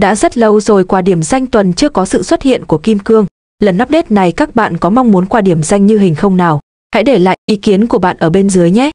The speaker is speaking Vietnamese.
Đã rất lâu rồi qua điểm danh tuần chưa có sự xuất hiện của Kim Cương. Lần update này các bạn có mong muốn qua điểm danh như hình không nào? Hãy để lại ý kiến của bạn ở bên dưới nhé.